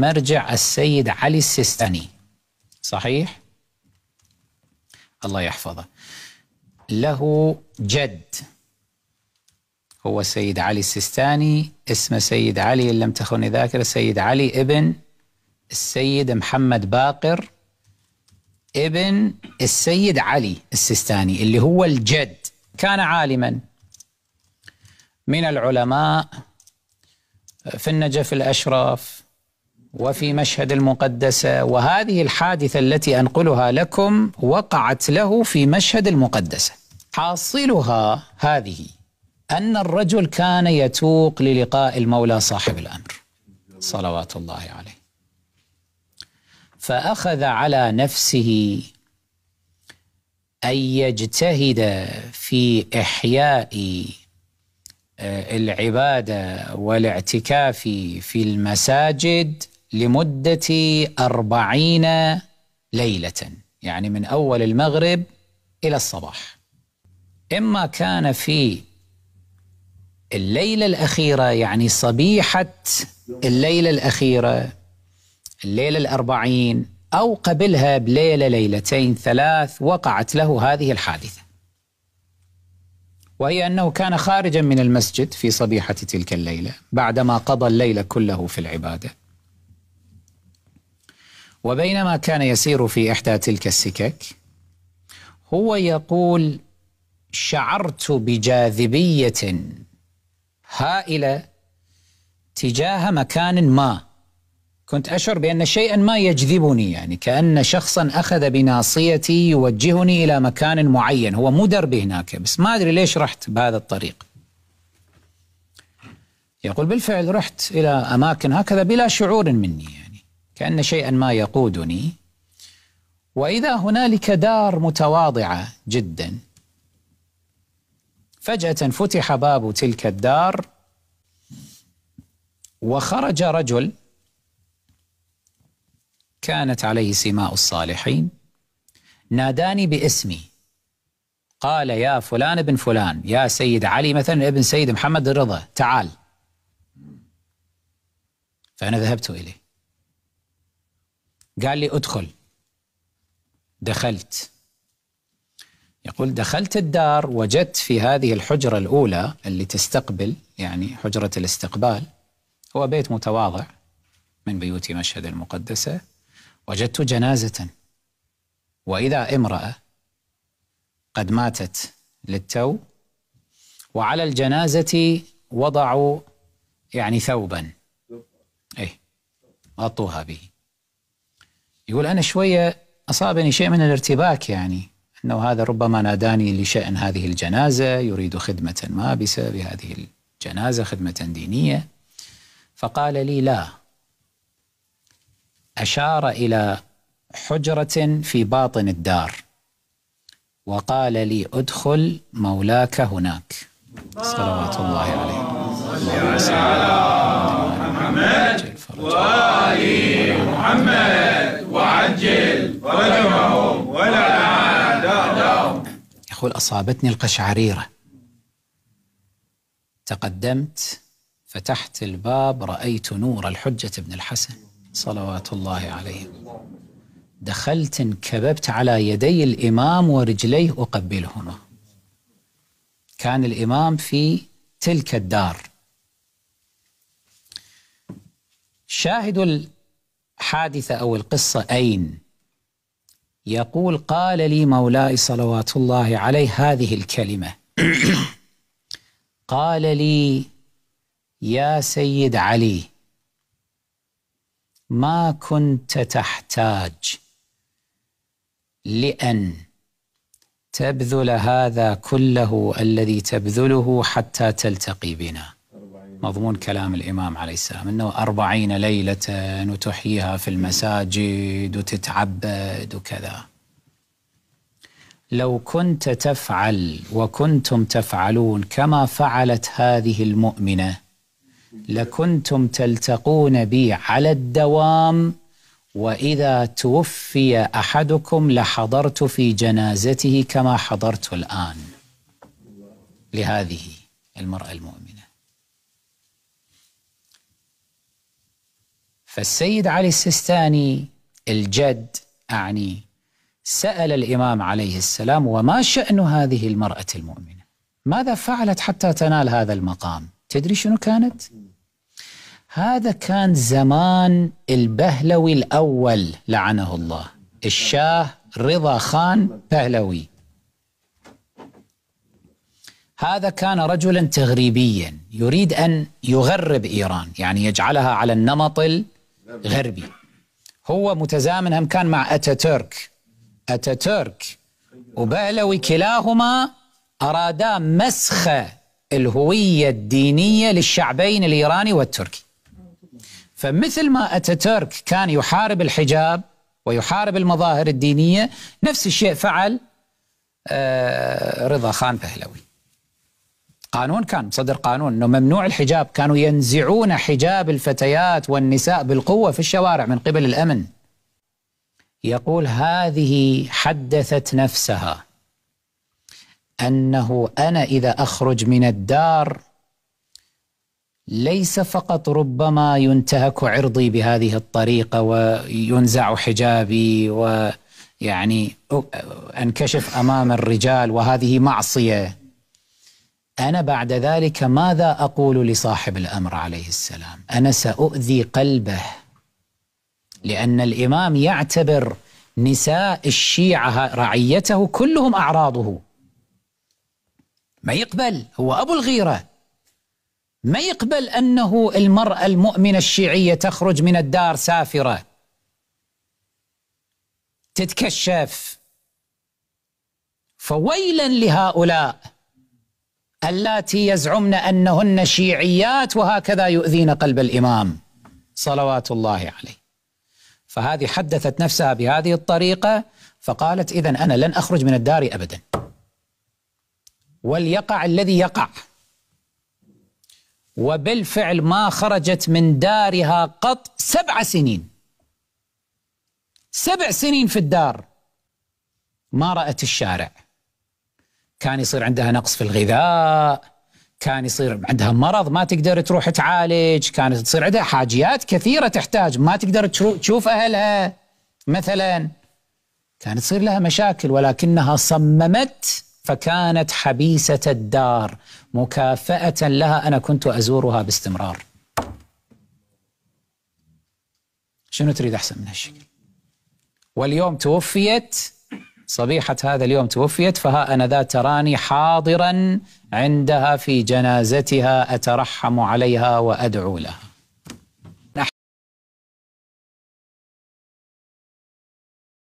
مرجع السيد علي السيستاني صحيح؟ الله يحفظه له جد هو سيد علي السيستاني اسمه سيد علي إن لم تخني ذاكرة سيد علي ابن السيد محمد باقر ابن السيد علي السيستاني اللي هو الجد كان عالما من العلماء في النجف الأشرف وفي مشهد المقدسة وهذه الحادثة التي أنقلها لكم وقعت له في مشهد المقدسة حاصلها هذه أن الرجل كان يتوق للقاء المولى صاحب الأمر صلوات الله عليه فأخذ على نفسه أن يجتهد في إحياء آه، العبادة والاعتكاف في المساجد لمدة أربعين ليلة يعني من أول المغرب إلى الصباح إما كان في الليلة الأخيرة يعني صبيحة الليلة الأخيرة الليلة الأربعين أو قبلها بليلة ليلتين ثلاث وقعت له هذه الحادثة وهي أنه كان خارجا من المسجد في صبيحة تلك الليلة بعدما قضى الليل كله في العبادة وبينما كان يسير في إحدى تلك السكك هو يقول شعرت بجاذبية هائلة تجاه مكان ما كنت أشعر بأن شيئا ما يجذبني يعني كأن شخصا أخذ بناصيتي يوجهني إلى مكان معين هو مو دربي هناك بس ما أدري ليش رحت بهذا الطريق يقول بالفعل رحت إلى أماكن هكذا بلا شعور مني يعني. كأن شيئا ما يقودني وإذا هنالك دار متواضعة جدا فجأة فتح باب تلك الدار وخرج رجل كانت عليه سماء الصالحين ناداني باسمي قال يا فلان ابن فلان يا سيد علي مثلا ابن سيد محمد الرضا تعال فأنا ذهبت إليه قال لي ادخل دخلت يقول دخلت الدار وجدت في هذه الحجرة الأولى اللي تستقبل يعني حجرة الاستقبال هو بيت متواضع من بيوت مشهد المقدسة وجدت جنازة وإذا امرأة قد ماتت للتو وعلى الجنازة وضعوا يعني ثوبا أي غطوها به يقول أنا شوية أصابني شيء من الارتباك يعني أنه هذا ربما ناداني لشأن هذه الجنازة يريد خدمة بسبب بهذه الجنازة خدمة دينية فقال لي لا أشار إلى حجرة في باطن الدار وقال لي ادخل مولاك هناك صلوات الله عليه وسلم على محمد وآل محمد يقول أصابتني القشعريرة تقدمت فتحت الباب رأيت نور الحجة بن الحسن صلوات الله عليه دخلت انكببت على يدي الإمام ورجليه أقبلهما كان الإمام في تلك الدار شاهد الحادثة أو القصة أين؟ يقول قال لي مولاي صلوات الله عليه هذه الكلمة قال لي يا سيد علي ما كنت تحتاج لأن تبذل هذا كله الذي تبذله حتى تلتقي بنا مضمون كلام الإمام عليه السلام أنه أربعين ليلة وتحييها في المساجد وتتعبد وكذا لو كنت تفعل وكنتم تفعلون كما فعلت هذه المؤمنة لكنتم تلتقون بي على الدوام وإذا توفي أحدكم لحضرت في جنازته كما حضرت الآن لهذه المرأة المؤمنة فالسيد علي السيستاني الجد أعني سأل الإمام عليه السلام وما شأن هذه المرأة المؤمنة ماذا فعلت حتى تنال هذا المقام تدري شنو كانت هذا كان زمان البهلوي الأول لعنه الله الشاه رضا خان بهلوي هذا كان رجلا تغريبيا يريد أن يغرب إيران يعني يجعلها على النمط غربي هو متزامن هم كان مع أتاتورك أتاتورك وبهلوي كلاهما أرادا مسخ الهوية الدينية للشعبين الإيراني والتركي فمثل ما أتاتورك كان يحارب الحجاب ويحارب المظاهر الدينية نفس الشيء فعل آه، رضا خان بهلوي قانون كان صدر قانون انه ممنوع الحجاب كانوا ينزعون حجاب الفتيات والنساء بالقوه في الشوارع من قبل الامن يقول هذه حدثت نفسها انه انا اذا اخرج من الدار ليس فقط ربما ينتهك عرضي بهذه الطريقه وينزع حجابي ويعني انكشف امام الرجال وهذه معصيه أنا بعد ذلك ماذا أقول لصاحب الأمر عليه السلام أنا سأؤذي قلبه لأن الإمام يعتبر نساء الشيعة رعيته كلهم أعراضه ما يقبل هو أبو الغيرة ما يقبل أنه المرأة المؤمنة الشيعية تخرج من الدار سافرة تتكشف فويلا لهؤلاء اللاتي يزعمن انهن شيعيات وهكذا يؤذين قلب الامام صلوات الله عليه. فهذه حدثت نفسها بهذه الطريقه فقالت اذا انا لن اخرج من الدار ابدا. وليقع الذي يقع. وبالفعل ما خرجت من دارها قط سبع سنين. سبع سنين في الدار ما رأت الشارع. كان يصير عندها نقص في الغذاء كان يصير عندها مرض ما تقدر تروح تعالج كانت تصير عندها حاجيات كثيرة تحتاج ما تقدر تشوف أهلها مثلا كانت تصير لها مشاكل ولكنها صممت فكانت حبيسة الدار مكافأة لها أنا كنت أزورها باستمرار شنو تريد أحسن من هالشكل واليوم توفيت صبيحة هذا اليوم توفيت فها أنا ذا تراني حاضرا عندها في جنازتها أترحم عليها وأدعو لها